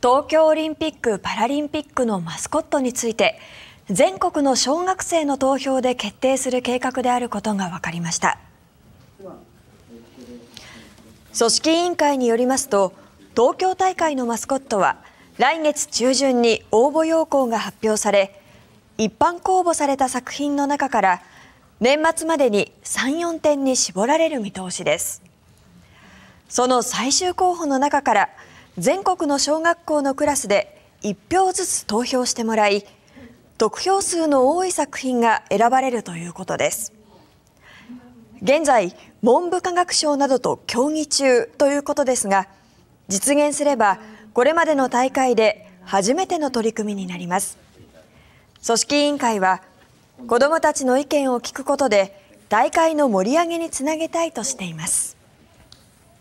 東京オリンピック・パラリンピックのマスコットについて全国の小学生の投票で決定する計画であることが分かりました組織委員会によりますと東京大会のマスコットは来月中旬に応募要項が発表され一般公募された作品の中から年末までに34点に絞られる見通しですその最終候補の中から全国の小学校のクラスで1票ずつ投票してもらい得票数の多い作品が選ばれるということです現在文部科学省などと協議中ということですが実現すればこれまでの大会で初めての取り組みになります組織委員会は子どもたちの意見を聞くことで大会の盛り上げにつなげたいとしています